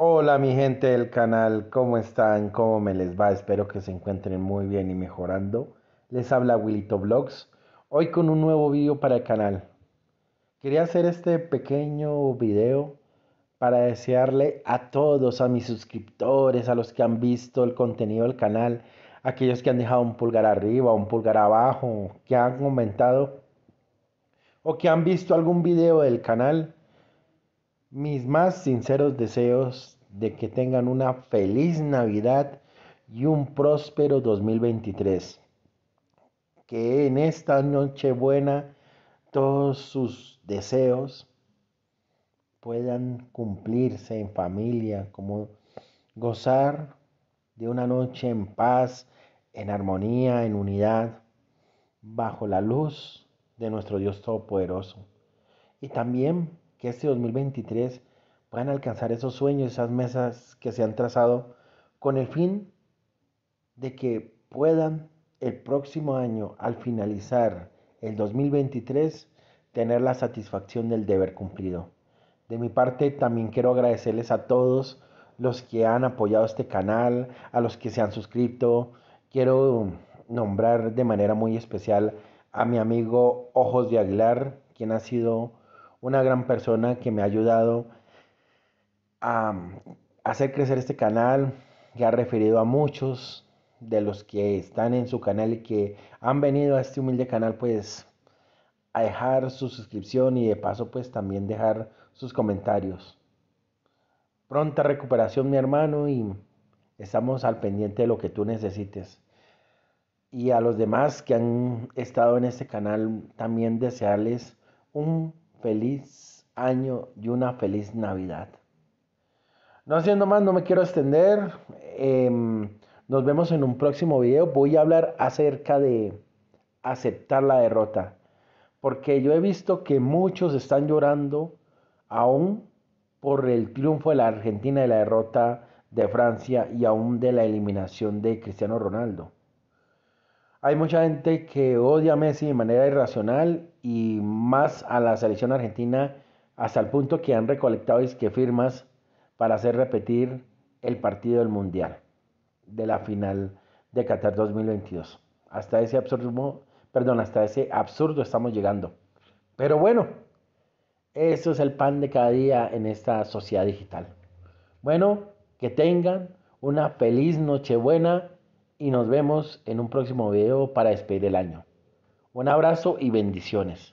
Hola mi gente del canal, ¿cómo están? ¿Cómo me les va? Espero que se encuentren muy bien y mejorando. Les habla Willito Vlogs, hoy con un nuevo video para el canal. Quería hacer este pequeño video para desearle a todos, a mis suscriptores, a los que han visto el contenido del canal, aquellos que han dejado un pulgar arriba, un pulgar abajo, que han comentado o que han visto algún video del canal, mis más sinceros deseos de que tengan una feliz Navidad y un próspero 2023. Que en esta noche buena todos sus deseos puedan cumplirse en familia, como gozar de una noche en paz, en armonía, en unidad, bajo la luz de nuestro Dios Todopoderoso. Y también que este 2023 puedan alcanzar esos sueños, esas mesas que se han trazado, con el fin de que puedan el próximo año, al finalizar el 2023, tener la satisfacción del deber cumplido. De mi parte, también quiero agradecerles a todos los que han apoyado este canal, a los que se han suscrito. Quiero nombrar de manera muy especial a mi amigo Ojos de Aguilar, quien ha sido una gran persona que me ha ayudado mm, a hacer crecer este canal, que ha referido a muchos de los que están en su canal y que han venido a este humilde canal pues a dejar su suscripción y de paso pues también dejar sus comentarios. Pronta recuperación mi hermano y estamos al pendiente de lo que tú necesites. Y a los demás que han estado en este canal también desearles un feliz año y una feliz Navidad. No haciendo más, no me quiero extender. Em, nos vemos en un próximo video. Voy a hablar acerca de aceptar la derrota. Porque yo he visto que muchos están llorando aún por el triunfo de la Argentina y la derrota de Francia y aún de la eliminación de Cristiano Ronaldo. Hay mucha gente que odia a Messi de manera irracional y más a la selección argentina hasta el punto que han recolectado es que firmas para hacer repetir el partido del Mundial de la final de Qatar 2022. Hasta ese absurdo, perdón, hasta ese absurdo estamos llegando. Pero bueno, eso es el pan de cada día en esta sociedad digital. Bueno, que tengan una feliz Nochebuena y nos vemos en un próximo video para despedir el año. Un abrazo y bendiciones.